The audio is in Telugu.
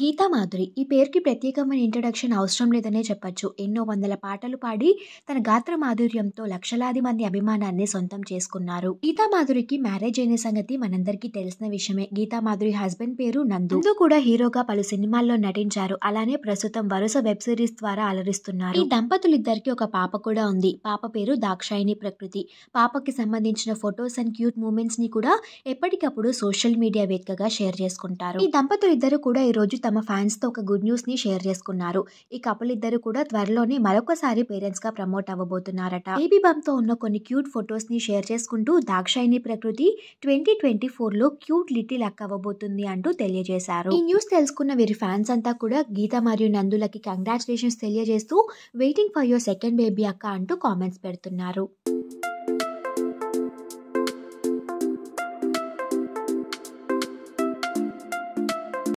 గీతామాధురి ఈ పేరుకి ప్రత్యేకమైన ఇంట్రడక్షన్ అవసరం లేదనే చెప్పచ్చు ఎన్నో వందల పాటలు పాడి తన గాత్ర మాధుర్యంతో లక్షలాది మంది అభిమానాన్ని సొంతం చేసుకున్నారు గీతామాధురికి మ్యారేజ్ అయిన సంగతి మనందరికీ తెలిసిన విషయమే గీతామాధురి హస్బెండ్ పేరు నందు నందు కూడా హీరోగా పలు సినిమాల్లో నటించారు అలానే ప్రస్తుతం వరుస వెబ్ సిరీస్ ద్వారా అలరిస్తున్నారు ఈ దంపతులిద్దరికి ఒక పాప కూడా ఉంది పాప పేరు దాక్షాయిని ప్రకృతి పాపకి సంబంధించిన ఫొటోస్ అండ్ క్యూట్ మూమెంట్స్ ని కూడా ఎప్పటికప్పుడు సోషల్ మీడియా వేదికగా షేర్ చేసుకుంటారు ఈ ఇద్దరు కూడా ఈ రోజు తమ ఫ్యాన్స్తో ఒక గుడ్ న్యూస్ని షేర్ చేసుకున్నారు ఈ కపుల్ ఇద్దరు కూడా త్వరలోనే మరొకసారి పేరెంట్స్గా ప్రమోట్ అవ్వబోతున్నారట బేబీ తో ఉన్న కొన్ని క్యూట్ ఫొటోస్ని షేర్ చేసుకుంటూ దాక్షాయిని ప్రకృతి ట్వంటీ ట్వంటీ ఫోర్లో క్యూట్ లిటిల్ అక్క అవ్వబోతుంది అంటూ తెలియజేశారు ఈ న్యూస్ తెలుసుకున్న వీరి ఫ్యాన్స్ అంతా కూడా గీత మరియు నందులకి కంగ్రాచులేషన్స్ తెలియజేస్తూ waiting for your second baby అక్క అంటూ కామెంట్స్ పెడుతున్నారు